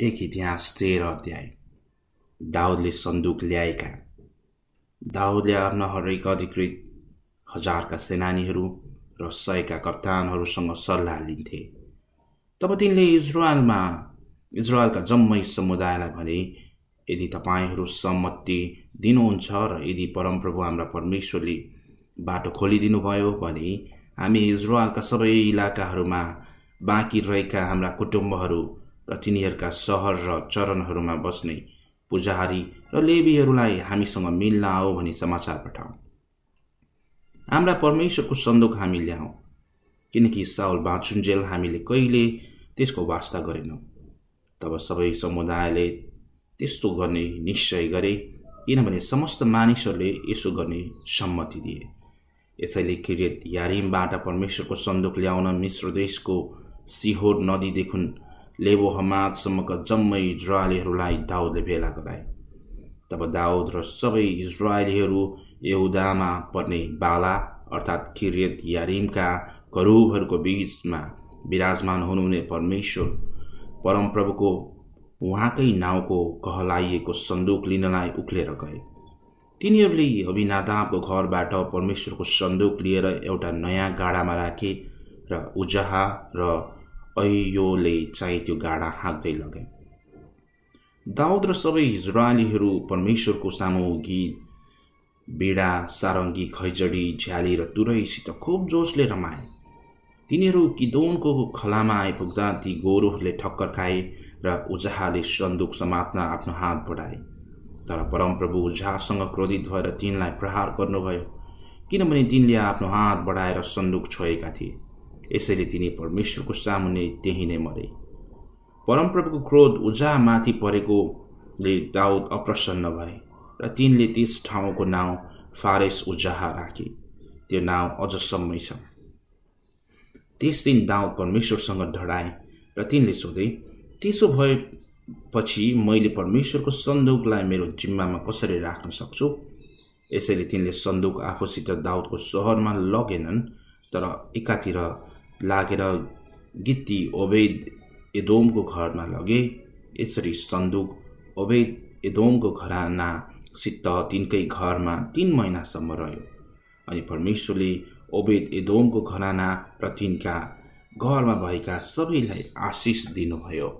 एक इतिहास तेह्र अध्याय दाउदले सन्दुक ल्याएका दाउदले आफ्ना हरेक अधिकृत हजारका सेनानीहरू र सयका कप्तानहरूसँग सल्लाह लिन्थे तब तिनले इजरायलमा इजरायलका जम्मै समुदायलाई भने यदि तपाईँहरू सम्मति दिनुहुन्छ र यदि परमप्रभु हाम्रा परमेश्वरले बाटो खोलिदिनुभयो भने हामी इजरायलका सबै इलाकाहरूमा बाँकी रहेका हाम्रा कुटुम्बहरू र तिनीहरूका सहर र चरणहरूमा बस्ने पुजारी र लेबीहरूलाई हामीसँग मिल्न आओ भनी समाचार पठाऊ हाम्रा परमेश्वरको सन्दोक हामी ल्याऊ किनकि साउल बाँचुन्जेल हामीले कहिले त्यसको वास्ता गरेनौँ तब सबै समुदायले त्यस्तो गर्ने निश्चय गरे किनभने समस्त मानिसहरूले यसो गर्ने सम्मति दिए यसैले किरेत यारिमबाट परमेश्वरको सन्दुक ल्याउन मिश्र देशको सिहोर नदीदेखि लेबो हमादसम्मका जम्मै इजरायलीहरूलाई दाउदले भेला गराए तब दाउद र सबै इजरायलीहरू यहुदामा पर्ने बाला अर्थात् किरियत यारिमका गरुबहरूको बिचमा विराजमान हुनुहुने परमेश्वर परमप्रभुको उहाँकै नाउँको कहलाइएको सन्दुक लिनलाई उक्लेर गए तिनीहरूले अभिनादाबको घरबाट परमेश्वरको सन्दुक लिएर एउटा नयाँ गाडामा राखे र उजहा र ऐयोले चाहिँ त्यो गाडा हाँक्दै लगे दाउद र सबै इजरायलीहरू परमेश्वरको सामु गीत बेडा सारङ्गी खैजडी झ्याली र तुरैसित खुब जोसले रमाए तिनीहरू किदोनको खलामा आइपुग्दा ती गोरुहरूले ठक्कर खाए र उजहाले सन्दुक समात्न आफ्नो हात बढाए तर परमप्रभु उजहासँग क्रोधित भएर तिनलाई प्रहार गर्नुभयो किनभने तिनले आफ्नो हात बढाएर सन्दुक छोएका थिए यसैले तिनी परमेश्वरको सामुन्ने त्यही नै मरे परमप्रभुको क्रोध उजामाथि परेकोले दाउद अप्रसन्न भए र तिनले त्यस ठाउँको नाउँ फारेस उजाहा राखे त्यो नाउँ अझसम्मै छ त्यस दिन दाउद परमेश्वरसँग ढडाए र तिनले सोधे त्यसो भएपछि मैले परमेश्वरको सन्दुकलाई मेरो जिम्मामा कसरी राख्न सक्छु यसैले तिनले सन्दुक आफूसित दाउदको सहरमा लगेनन् तर एकातिर लागेर गित्ती ओबेद एदोमको घरमा लगे यसरी सन्दुक ओबेद एदोमको सित्त तिनकै घरमा तिन महिनासम्म रह्यो अनि परमेश्वरले ओबेद एदोमको घराना र तिनका घरमा भएका सबैलाई आशिष दिनुभयो